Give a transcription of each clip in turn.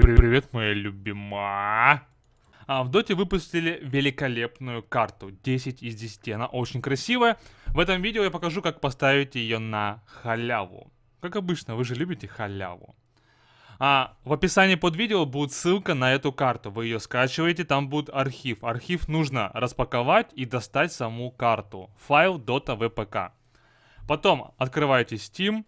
При привет, моя любимая! А в Доте выпустили великолепную карту. 10 из 10. Она очень красивая. В этом видео я покажу, как поставить ее на халяву. Как обычно, вы же любите халяву. А в описании под видео будет ссылка на эту карту. Вы ее скачиваете, там будет архив. Архив нужно распаковать и достать саму карту. Файл Dota VPK. Потом открываете Steam,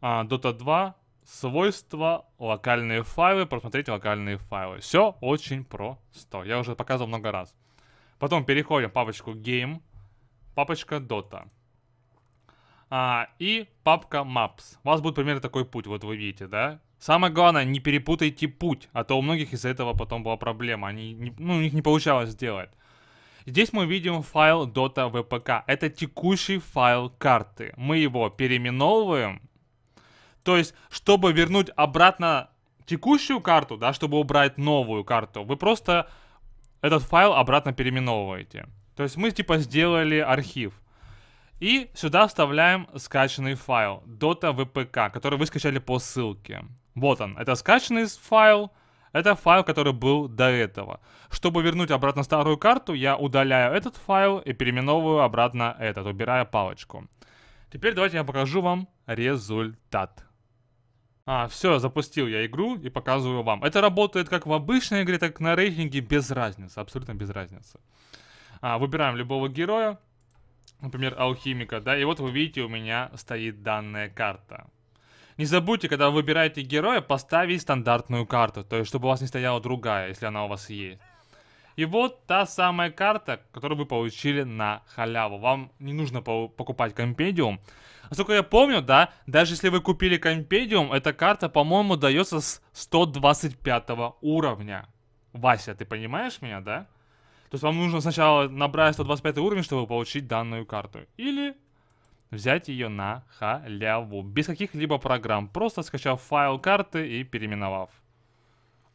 Dota а, 2, свойства, локальные файлы, просмотреть локальные файлы. Все очень просто. Я уже показывал много раз. Потом переходим в папочку Game, папочка Dota. А, и папка Maps. У вас будет примерно такой путь, вот вы видите, да? Самое главное, не перепутайте путь, а то у многих из-за этого потом была проблема. Они, не, ну, у них не получалось сделать. Здесь мы видим файл Dota VPK. Это текущий файл карты. Мы его переименовываем то есть, чтобы вернуть обратно текущую карту, да, чтобы убрать новую карту, вы просто этот файл обратно переименовываете. То есть мы типа сделали архив. И сюда вставляем скачанный файл dota.vpk, который вы скачали по ссылке. Вот он, это скачанный файл, это файл, который был до этого. Чтобы вернуть обратно старую карту, я удаляю этот файл и переименовываю обратно этот, убирая палочку. Теперь давайте я покажу вам результат. А, все, запустил я игру и показываю вам. Это работает как в обычной игре, так и на рейтинге без разницы, абсолютно без разницы. А, выбираем любого героя, например, алхимика, да, и вот вы видите, у меня стоит данная карта. Не забудьте, когда вы выбираете героя, поставить стандартную карту, то есть, чтобы у вас не стояла другая, если она у вас есть. И вот та самая карта, которую вы получили на халяву. Вам не нужно по покупать компедиум. Насколько я помню, да, даже если вы купили компедиум, эта карта, по-моему, дается с 125 уровня. Вася, ты понимаешь меня, да? То есть вам нужно сначала набрать 125 уровень, чтобы получить данную карту. Или взять ее на халяву, без каких-либо программ, просто скачав файл карты и переименовав.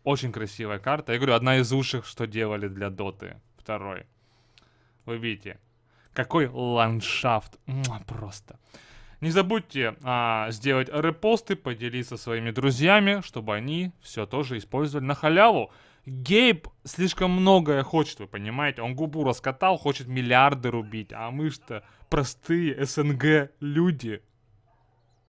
Очень красивая карта. Я говорю, одна из лучших, что делали для Доты. Второй. Вы видите, какой ландшафт. Муа, просто. Не забудьте а, сделать репосты, поделиться своими друзьями, чтобы они все тоже использовали на халяву. Гейб слишком многое хочет, вы понимаете? Он губу раскатал, хочет миллиарды рубить, а мы что простые СНГ люди.